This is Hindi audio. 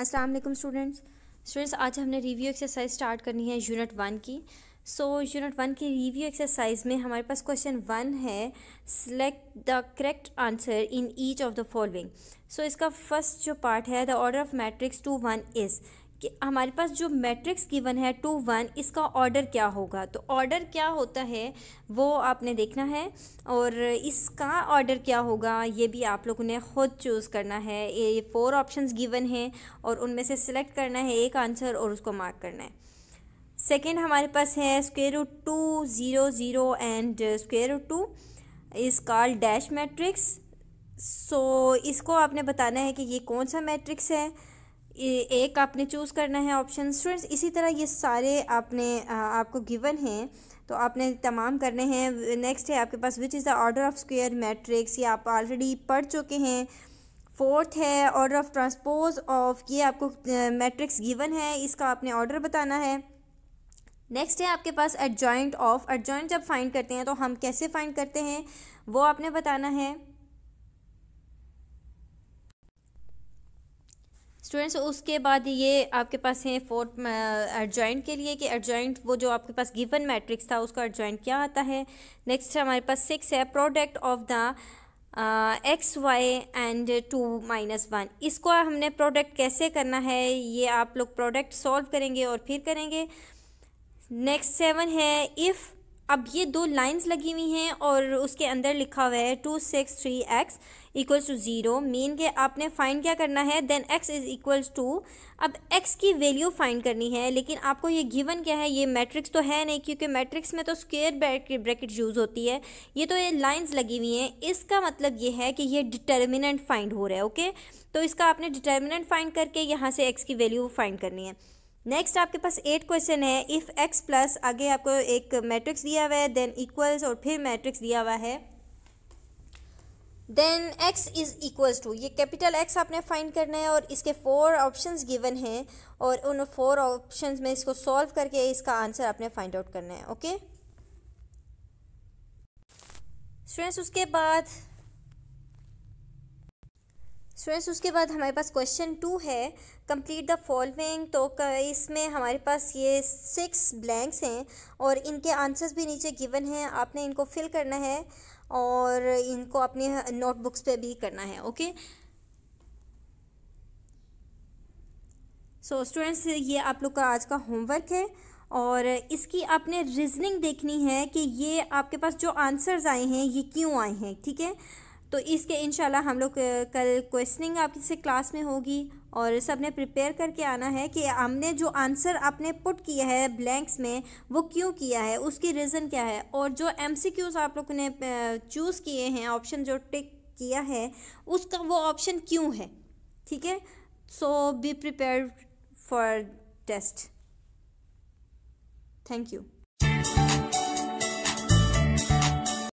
असलम स्टूडेंट्स स्टूडेंट्स आज हमने रिव्यू एक्सरसाइज स्टार्ट करनी है यूनिट वन की सो यूनिट वन की रिव्यू एक्सरसाइज में हमारे पास क्वेश्चन वन है select the correct answer in each of the following so इसका फर्स्ट जो पार्ट है the order of matrix two one is कि हमारे पास जो मैट्रिक्स गिवन है टू वन इसका ऑर्डर क्या होगा तो ऑर्डर क्या होता है वो आपने देखना है और इसका ऑर्डर क्या होगा ये भी आप लोगों ने ख़ुद चूज़ करना है ये फोर ऑप्शंस गिवन हैं और उनमें से सिलेक्ट करना है एक आंसर और उसको मार्क करना है सेकेंड हमारे पास है square root two zero zero and square root two is call dash matrix so इसको आपने बताना है कि ये कौन सा मैट्रिक्स है एक आपने चूज़ करना है ऑप्शन स्टूडेंट्स इसी तरह ये सारे आपने आपको गिवन हैं तो आपने तमाम करने हैं नेक्स्ट है आपके पास which is the order of square matrix ये आप ऑलरेडी पढ़ चुके हैं फोर्थ है ऑर्डर ऑफ ट्रांसपोज ऑफ ये आपको मैट्रिक्स गिवन है इसका आपने ऑर्डर बताना है नेक्स्ट है आपके पास एडजॉइंट ऑफ एडजॉइंट जब फाइंड करते हैं तो हम कैसे फाइंड करते हैं वो आपने बताना है स्टूडेंट्स उसके बाद ये आपके पास है फोर्थ एडजॉइंट के लिए कि एडजॉइंट वो जो आपके पास गिवन मैट्रिक्स था उसका एडजॉइंट क्या आता है नेक्स्ट हमारे पास सिक्स है product of the x y and two minus one इसको हमने प्रोडक्ट कैसे करना है ये आप लोग प्रोडक्ट सॉल्व करेंगे और फिर करेंगे नेक्स्ट सेवन है इफ़ अब ये दो लाइंस लगी हुई हैं और उसके अंदर लिखा हुआ है two six three x equals to zero mean के आपने फाइंड क्या करना है then x is equals to अब एक्स की वैल्यू फाइंड करनी है लेकिन आपको ये गिवन क्या है ये मैट्रिक्स तो है नहीं क्योंकि मैट्रिक्स में तो स्क्वेयर ब्रैकेट यूज़ होती है ये तो ये लाइन्स लगी हुई हैं इसका मतलब ये है कि ये डिटर्मिनेंट फाइंड हो रहा है ओके तो इसका आपने डिटर्मिनेंट फाइंड करके यहाँ से एक्स की वैल्यू फाइंड करनी है नेक्स्ट आपके पास एट क्वेश्चन है इफ़ एक्स प्लस आगे आपको एक मैट्रिक्स दिया हुआ है देन इक्वल्स और फिर मैट्रिक्स दिया हुआ है then x is equals to ये कैपिटल एक्स आपने फाइंड करना है और इसके फोर ऑप्शंस गिवन हैं और उन फोर ऑप्शंस में इसको सॉल्व करके इसका आंसर आपने फाइंड आउट करना है ओके okay? स्टूडेंट्स उसके बाद स्टूडेंट्स उसके बाद हमारे पास क्वेश्चन टू है कंप्लीट द फॉलोइंग तो इसमें हमारे पास ये सिक्स ब्लैंक्स हैं और इनके आंसर्स भी नीचे गिवन हैं आपने इनको फिल करना है और इनको अपने नोटबुक्स पे भी करना है ओके सो स्टूडेंट्स ये आप लोग का आज का होमवर्क है और इसकी आपने रीजनिंग देखनी है कि ये आपके पास जो आंसर्स आए हैं ये क्यों आए हैं ठीक है तो इसके इनशाला हम लोग कल क्वेश्चनिंग आपसे क्लास में होगी और सब ने प्रिपेयर करके आना है कि हमने जो आंसर आपने पुट किया है ब्लैंक्स में वो क्यों किया है उसकी रीज़न क्या है और जो एमसीक्यूज आप लोग ने चूज़ किए हैं ऑप्शन जो टिक किया है उसका वो ऑप्शन क्यों है ठीक है so be prepare for test thank you